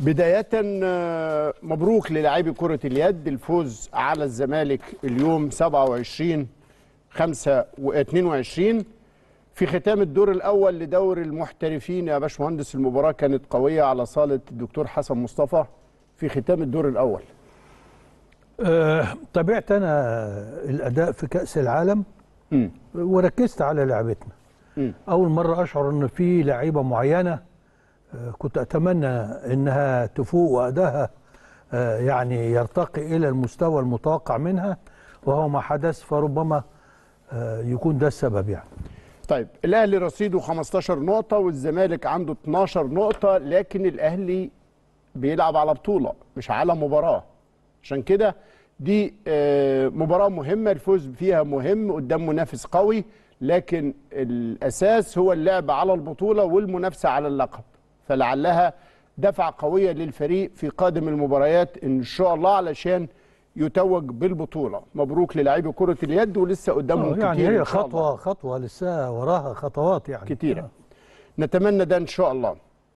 بداية آه، مبروك للاعبي كرة اليد الفوز على الزمالك اليوم 27 5 و 22 في ختام الدور الأول لدور المحترفين يا باشمهندس المباراة كانت قوية على صالة الدكتور حسن مصطفى في ختام الدور الأول آه، طبيعة أنا الأداء في كأس العالم م. وركزت على لعبتنا أول مرة أشعر أن في لعيبة معينة كنت أتمنى أنها تفوق وأداها آه، يعني يرتقي إلى المستوى المتوقع منها وهو ما حدث فربما آه، يكون ده السبب يعني طيب الاهلي رصيده 15 نقطه والزمالك عنده 12 نقطه لكن الاهلي بيلعب على بطوله مش على مباراه عشان كده دي آه، مباراه مهمه الفوز فيها مهم قدام منافس قوي لكن الاساس هو اللعب على البطوله والمنافسه على اللقب فلعلها دفعة قوية للفريق في قادم المباريات إن شاء الله علشان يتوج بالبطولة مبروك للاعبي كرة اليد ولسه قدامهم آه، يعني كتير هي خطوة خطوة لسه وراها خطوات يعني كتيره نتمنى ده إن شاء الله